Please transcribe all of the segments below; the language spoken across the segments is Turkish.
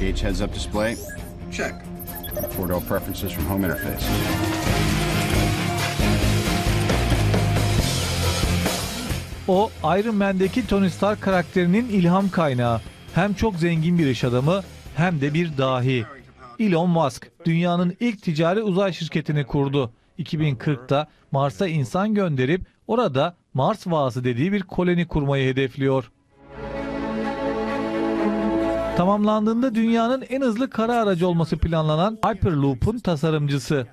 Gauge heads-up display? Check. Four-door preferences from home interface. O Iron Man'deki Tony Stark karakterinin ilham kaynağı. Hem çok zengin bir iş adamı hem de bir dahi. Elon Musk dünyanın ilk ticari uzay şirketini kurdu. 2040'ta Mars'a insan gönderip orada Mars vaası dediği bir koloni kurmayı hedefliyor. Tamamlandığında dünyanın en hızlı kara aracı olması planlanan Hyperloop'un tasarımcısı.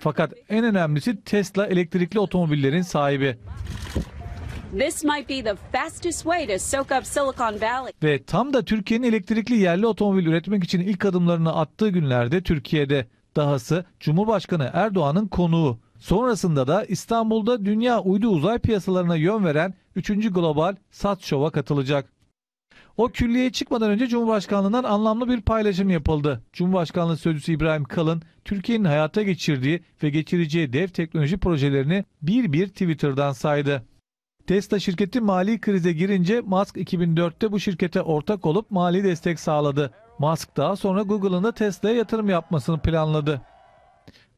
Fakat en önemlisi Tesla elektrikli otomobillerin sahibi. This might be the fastest way to soak up Silicon Valley. Ve tam da Türkiye'nin elektrikli yerli otomobil üretmek için ilk adımlarını attığı günlerde Türkiye'de dahası Cumhurbaşkanı Erdoğan'ın konuğu Sonrasında da İstanbul'da dünya uydu uzay piyasalarına yön veren 3. Global Sat Show'a katılacak. O külliyeye çıkmadan önce Cumhurbaşkanlığından anlamlı bir paylaşım yapıldı. Cumhurbaşkanlığı Sözcüsü İbrahim Kalın, Türkiye'nin hayata geçirdiği ve geçireceği dev teknoloji projelerini bir bir Twitter'dan saydı. Tesla şirketi mali krize girince Musk 2004'te bu şirkete ortak olup mali destek sağladı. Musk daha sonra Google'ın da Tesla'ya yatırım yapmasını planladı.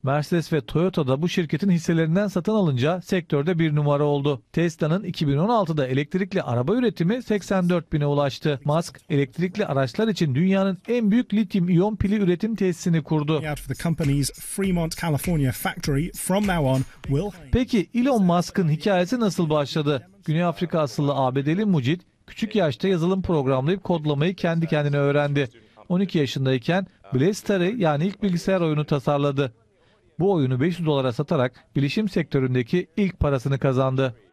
Mercedes ve Toyota da bu şirketin hisselerinden satın alınca sektörde bir numara oldu. Tesla'nın 2016'da elektrikli araba üretimi 84 bine ulaştı. Musk elektrikli araçlar için dünyanın en büyük lityum iyon pili üretim tesisini kurdu. Peki Elon Musk'ın hikayesi nasıl başladı? Güney Afrika asıllı ABD'li Mucit küçük yaşta yazılım programlayıp kodlamayı kendi kendine öğrendi. 12 yaşındayken Blaze yani ilk bilgisayar oyunu tasarladı bu oyunu 500 dolara satarak bilişim sektöründeki ilk parasını kazandı.